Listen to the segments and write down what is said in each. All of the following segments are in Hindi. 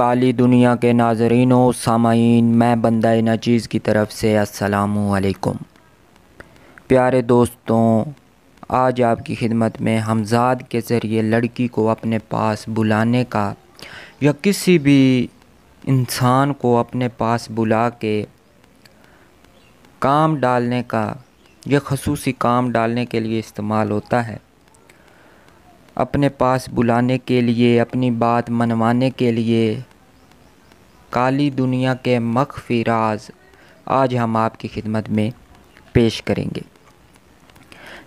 काली दुनिया के नाजरीन व सामीन मैं बंदा नचीज़ की तरफ से असलकुम प्यारे दोस्तों आज आपकी खिदमत में हमजाद के ज़रिए लड़की को अपने पास बुलाने का या किसी भी इंसान को अपने पास बुला के काम डालने का यह खसूसी काम डालने के लिए इस्तेमाल होता है अपने पास बुलाने के लिए अपनी बात मनवाने के लिए काली दुनिया के मख्फी राज आज हम आपकी खिदमत में पेश करेंगे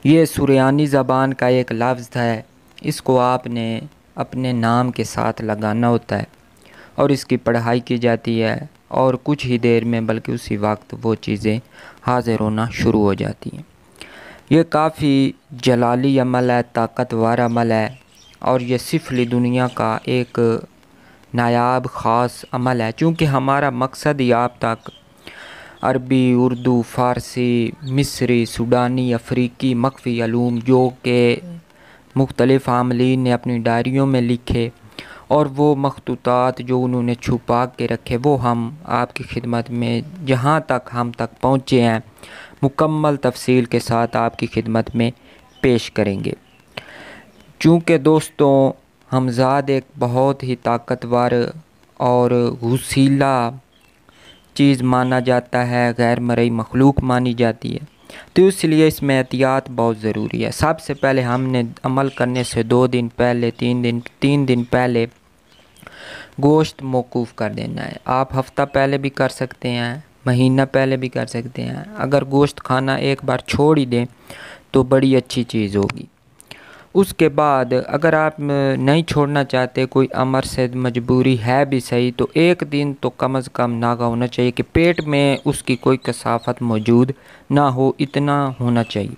ये सुरानी ज़बान का एक लफ्ज़ है इसको आपने अपने नाम के साथ लगाना होता है और इसकी पढ़ाई की जाती है और कुछ ही देर में बल्कि उसी वक्त वो चीज़ें हाजिर होना शुरू हो जाती हैं ये काफ़ी जलाली अमल है ताकतवर अमल है और ये सिफली दुनिया का एक नायाब ख़ास अमल है चूँकि हमारा मकसद याब तक अरबी उर्दू फ़ारसी मिस्री सूडानी अफ्रीकी मकफ़ी आलूम जो के मुख्तलिफ़ आमलिन ने अपनी डायरियों में लिखे और वो मखतूतात जो उन्होंने छुपा के रखे वो हम आपकी खिदमत में जहाँ तक हम तक पहुँचे हैं मुकम्मल तफसील के साथ आपकी खिदमत में पेश करेंगे चूँकि दोस्तों हमजाद एक बहुत ही ताकतवर और घुसीला चीज़ माना जाता है गैर मरई मखलूक मानी जाती है तो इसलिए इसमें एहतियात बहुत ज़रूरी है सबसे पहले हमने अमल करने से दो दिन पहले तीन दिन तीन दिन पहले गोश्त मौकूफ़ कर देना है आप हफ़्ता पहले भी कर सकते हैं महीना पहले भी कर सकते हैं अगर गोश्त खाना एक बार छोड़ ही दें तो बड़ी अच्छी चीज़ होगी उसके बाद अगर आप नहीं छोड़ना चाहते कोई अमर से मजबूरी है भी सही तो एक दिन तो कम अज़ कम नागा होना चाहिए कि पेट में उसकी कोई कसाफत मौजूद ना हो इतना होना चाहिए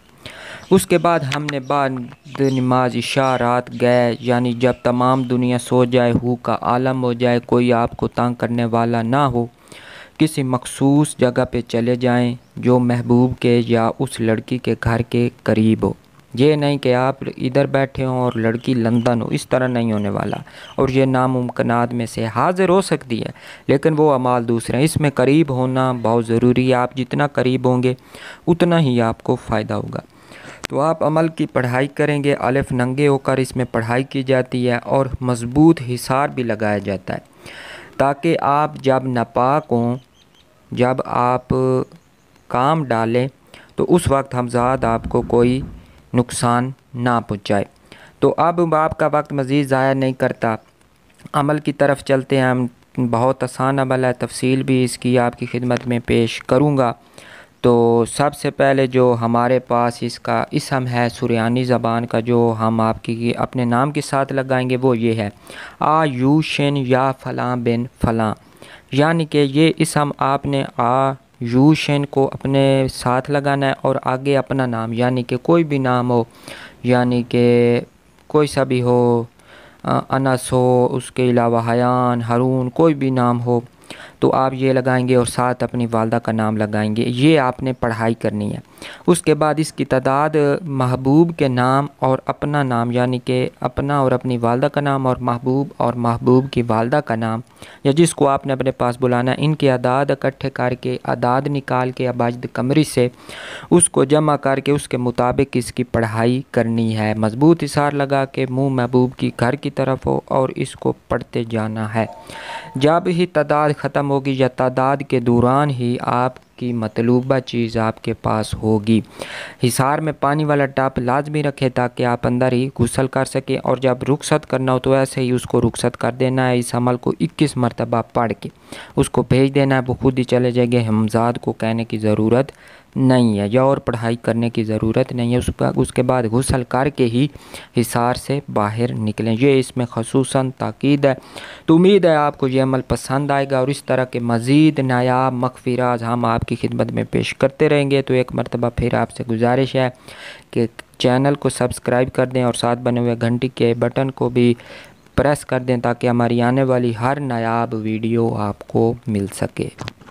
उसके बाद हमने बाद नमाज इशा रात गए यानी जब तमाम दुनिया सो जाए हु का आलम हो जाए कोई आपको तंग करने वाला ना हो किसी मखसूस जगह पे चले जाएं जो महबूब के या उस लड़की के घर के करीब हो ये नहीं कि आप इधर बैठे हों और लड़की लंदन हो इस तरह नहीं होने वाला और ये नामुमकिनात में से हाजिर हो सकती है लेकिन वो अमाल दूसरे हैं इसमें करीब होना बहुत ज़रूरी है आप जितना करीब होंगे उतना ही आपको फ़ायदा होगा तो आप अमल की पढ़ाई करेंगे अलिफ नंगे होकर इसमें पढ़ाई की जाती है और मज़बूत हिसार भी लगाया जाता है ताकि आप जब नापाक हों जब आप काम डालें तो उस वक्त हमजाद आपको कोई नुकसान ना पहुँचाए तो अब बाप का वक्त मज़ीद ज़ाया नहीं करता अमल की तरफ चलते हैं हम बहुत आसान अमल है तफसील भी इसकी आपकी खिदमत में पेश करूँगा तो सबसे पहले जो हमारे पास इसका इसम है सुरानी ज़बान का जो हम आपकी अपने नाम के साथ लगाएंगे वो ये है आ यू शिन या फ़लाँ बिन फ़लाँ यानी कि ये इसम आपने आ यू शेन को अपने साथ लगाना है और आगे अपना नाम यानी कि कोई भी नाम हो यानी कि कोई सा भी हो अनस हो उसके अलावा हयान हरून कोई भी नाम हो तो आप ये लगाएंगे और साथ अपनी वालदा का नाम लगाएंगे ये आपने पढ़ाई करनी है उसके बाद इसकी तादाद महबूब के नाम और अपना नाम यानी कि अपना और अपनी वालदा का नाम और महबूब और महबूब की वालदा का नाम या जिसको आपने अपने पास बुलाना इनके अदाद इकट्ठे करके अदाद निकाल के अबाजद कमरी से उसको जमा करके उसके मुताबिक इसकी पढ़ाई करनी है मजबूत इशार लगा के मुँह महबूब की घर की तरफ हो और इसको पढ़ते जाना है जब ही तादाद ख़त्म होगी या तादाद के दौरान ही आप आपकी मतलूबा चीज़ आपके पास होगी हिसार में पानी वाला टप लाजमी रखें ताकि आप अंदर ही गुसल कर सकें और जब रुखसत करना हो तो ऐसे ही उसको रुखसत कर देना है इस अमल को इक्कीस मरतबा पढ़ के उसको भेज देना है वो खुद ही चले जाएंगे हमजाद को कहने की ज़रूरत नहीं है या और पढ़ाई करने की ज़रूरत नहीं है उस पर उसके बाद गुसल करके ही हिसार से बाहर निकलें ये इसमें खसूस ताक़ीद है तो उम्मीद है आपको ये अमल पसंद आएगा और इस तरह के मज़ीद नायाब मख्फी हम आपकी खिदमत में पेश करते रहेंगे तो एक मरतबा फिर आपसे गुजारिश है कि चैनल को सब्सक्राइब कर दें और साथ बने हुए घंटी के बटन को भी प्रेस कर दें ताकि हमारी आने वाली हर नायाब वीडियो आपको मिल सके